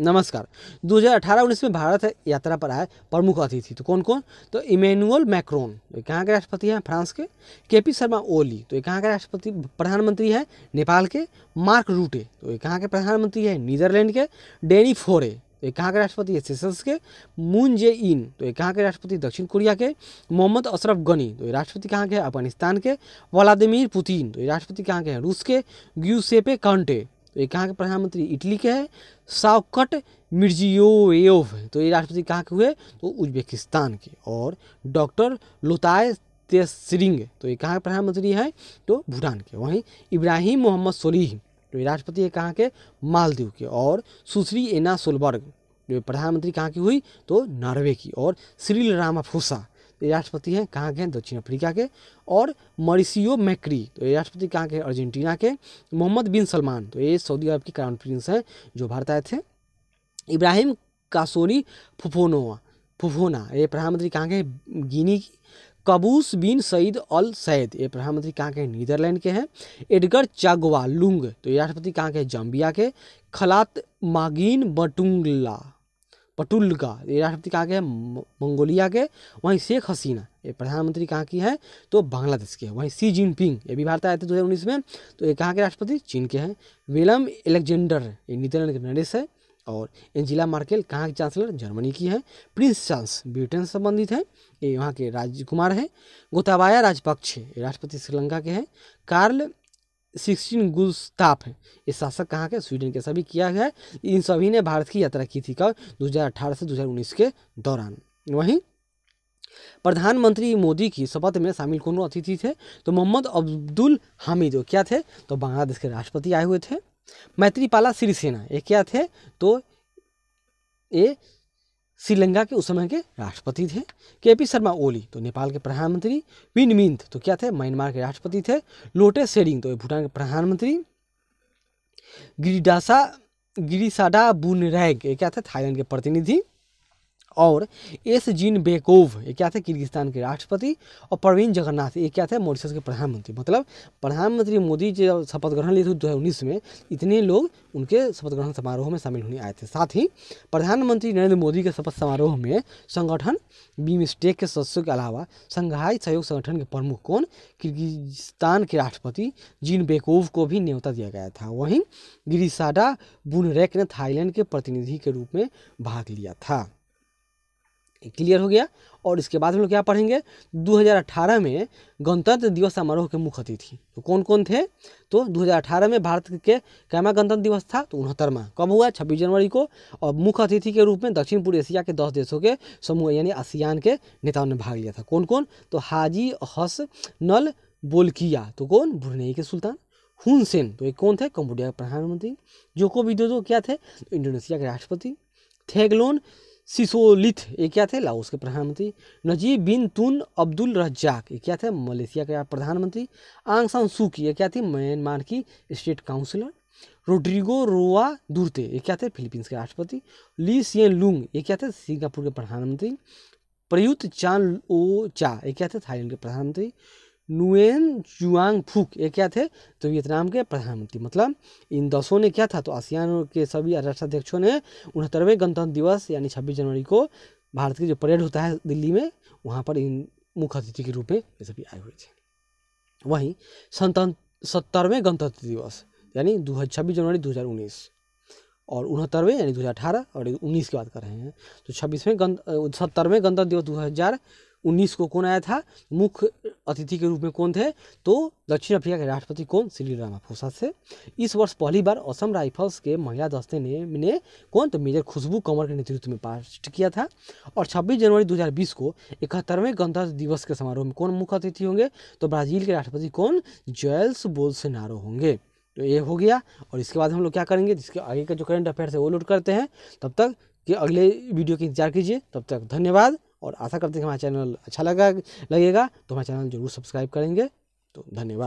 नमस्कार 2018-19 में भारत यात्रा पर आए प्रमुख अतिथि तो कौन कौन तो इमेनुअल मैक्रोन तो कहाँ के राष्ट्रपति हैं फ्रांस के के पी शर्मा ओली तो ये कहाँ के राष्ट्रपति प्रधानमंत्री हैं नेपाल के मार्क रूटे तो ये कहाँ के प्रधानमंत्री हैं नीदरलैंड के डेनी फोरे तो ये कहाँ के राष्ट्रपति है सेशल्स के मून जे इन तो ये कहाँ के राष्ट्रपति दक्षिण कोरिया के मोहम्मद अशरफ गनी तो ये राष्ट्रपति कहाँ के अफगानिस्तान के व्लादिमिर पुतिन तो ये राष्ट्रपति कहाँ के हैं रूस के ग्यूसेपे कांटे तो ये कहाँ के प्रधानमंत्री इटली के हैं सावकट मिर्जियोएव तो ये राष्ट्रपति कहाँ के हुए तो उज्बेकिस्तान के और डॉक्टर लोताय तेसरिंग तो ये कहाँ के प्रधानमंत्री हैं तो भूटान के वहीं इब्राहिम मोहम्मद सोलीह तो ये राष्ट्रपति है कहाँ के मालदीव के और सुश्री एना सोलबर्ग जो तो प्रधानमंत्री कहाँ की हुई तो नॉर्वे की और श्रील रामाफोसा ये राष्ट्रपति हैं कहाँ के हैं दक्षिण अफ्रीका के और मरीसियो मैक्री तो ये राष्ट्रपति कहाँ के अर्जेंटीना के मोहम्मद बिन सलमान तो ये सऊदी अरब के क्राउन प्रिंस हैं जो भारत आए थे इब्राहिम कासोरी फुफोनोवा फुफोना ये प्रधानमंत्री कहाँ के गिनी की कबूस बिन सईद अल सैद ये प्रधानमंत्री कहाँ के नीदरलैंड के हैं एडगर चागवा लुंग तो ये राष्ट्रपति कहाँ के जम्बिया के खलात मागिन बटुंगला पटुल का ये राष्ट्रपति कहाँ के हैं मंगोलिया के वहीं शेख हसीना ये प्रधानमंत्री कहाँ की हैं तो बांग्लादेश के वहीं सी जिनपिंग ये भी भारत आए थे दो हज़ार उन्नीस में तो ये कहाँ के राष्ट्रपति चीन के हैं विलम एलेक्जेंडर ये नीदरलैंड के नरेश है और एंजिला मार्केल कहाँ की चांसलर जर्मनी की है प्रिंस चार्ल्स ब्रिटेन से संबंधित हैं ये वहाँ के राजकुमार हैं गोताबाया राजपक्ष ये राष्ट्रपति श्रीलंका के हैं कार्ल सिक्सटीन गुस्ताफ हैं ये शासक कहाँ के स्वीडन के सभी किया गया है इन सभी ने भारत की यात्रा की थी कब 2018 से 2019 के दौरान वहीं प्रधानमंत्री मोदी की शपथ में शामिल कौन अतिथि थे तो मोहम्मद अब्दुल हामिद क्या थे तो बांग्लादेश के राष्ट्रपति आए हुए थे मैत्रीपाला सिरिसेना ये क्या थे तो ये श्रीलंका के उस समय के राष्ट्रपति थे के पी शर्मा ओली तो नेपाल के प्रधानमंत्री विन मिंत तो क्या थे म्यांमार के राष्ट्रपति थे लोटे सेरिंग तो भूटान के प्रधानमंत्री गिरिडासा गिरिसाडा बुनरैग ये क्या थे थाईलैंड के प्रतिनिधि और एस जीन बेकोव ये क्या थे किर्गिस्तान के राष्ट्रपति और प्रवीण जगन्नाथ ये क्या थे मॉरिशस के प्रधानमंत्री मतलब प्रधानमंत्री मोदी जो शपथ ग्रहण लिए थे दो में इतने लोग उनके शपथ ग्रहण समारोह में शामिल होने आए थे साथ ही प्रधानमंत्री नरेंद्र मोदी के शपथ समारोह में संगठन बीमस्टेक के सदस्यों के अलावा संघाई सहयोग संगठन के प्रमुख कौन किर्गिस्तान के राष्ट्रपति जीन बेकोव को भी न्यौता दिया गया था वहीं गिरिसाडा बुनरेक ने थाईलैंड के प्रतिनिधि के रूप में भाग लिया था क्लियर हो गया और इसके बाद हम लोग क्या पढ़ेंगे 2018 में गणतंत्र दिवस समारोह के मुख्य अतिथि तो कौन कौन थे तो 2018 में भारत के कैमा गणतंत्र दिवस था तो उनहत्तरवा कब हुआ छब्बीस जनवरी को और मुख्य अतिथि के रूप में दक्षिण पूर्व एशिया के दस देशों के समूह यानी आसियान के नेताओं ने भाग लिया था कौन कौन तो हाजी हस नल बोलकिया तो कौन ब्रुनेई के सुल्तान हुन सेन तो एक कौन थे कम्बोडिया के प्रधानमंत्री जोको विदोदो क्या थे तो इंडोनेशिया के राष्ट्रपति थेगलोन सिसोलिथ ये क्या थे लाओस के प्रधानमंत्री नजीब बिन तुन अब्दुल रज्जाक ये क्या थे मलेशिया के प्रधानमंत्री आंग सान की ये क्या थी म्यांमार की स्टेट काउंसिलर रोड्रिगो रोआ दुर्ते ये क्या थे फिलीपींस के राष्ट्रपति ली सियन लुंग ये क्या थे सिंगापुर के प्रधानमंत्री प्रयुत चान ओ चा ये क्या थे थाईलैंड के प्रधानमंत्री नुएन चुआंग फूक ये क्या थे तो वियतनाम के प्रधानमंत्री मतलब इन दसों ने क्या था तो आसियान के सभी राष्ट्राध्यक्षों ने उनहत्तरवें गणतंत्र दिवस यानी छब्बीस जनवरी को भारत की जो परेड होता है दिल्ली में वहाँ पर इन मुख्य अतिथि के रूप में ये सभी आए हुए थे वहीं संतन सत्तरवें गणतंत्र दिवस यानी दो छब्बीस जनवरी दो हज़ार उन्नीस और उनहत्तरवें यानी दो हज़ार अठारह और उन्नीस की बात कर रहे हैं तो छब्बीसवें गण सत्तरवें गणतंत्र दिवस दो हज़ार उन्नीस को कौन आया था मुख्य अतिथि के रूप में कौन थे तो दक्षिण अफ्रीका के राष्ट्रपति कौन श्री रामाफोसा थे इस वर्ष पहली बार असम राइफल्स के महिला दस्ते ने ने कौन तो मेजर खुशबू कंवर के नेतृत्व में पास्ट किया था और 26 जनवरी 2020 को इकहत्तरवें गणतंत्र दिवस के समारोह में कौन मुख्य अतिथि होंगे तो ब्राजील के राष्ट्रपति कौन जॉयल्स बोलसेनारो होंगे तो ये हो गया और इसके बाद हम लोग क्या करेंगे जिसके आगे का जो करंट अफेयर्स है वो लोड करते हैं तब तक कि अगले वीडियो के इंतजार कीजिए तब तक धन्यवाद और आशा करते हैं कि हमारा चैनल अच्छा लगा लगेगा तो हमारा चैनल जरूर सब्सक्राइब करेंगे तो धन्यवाद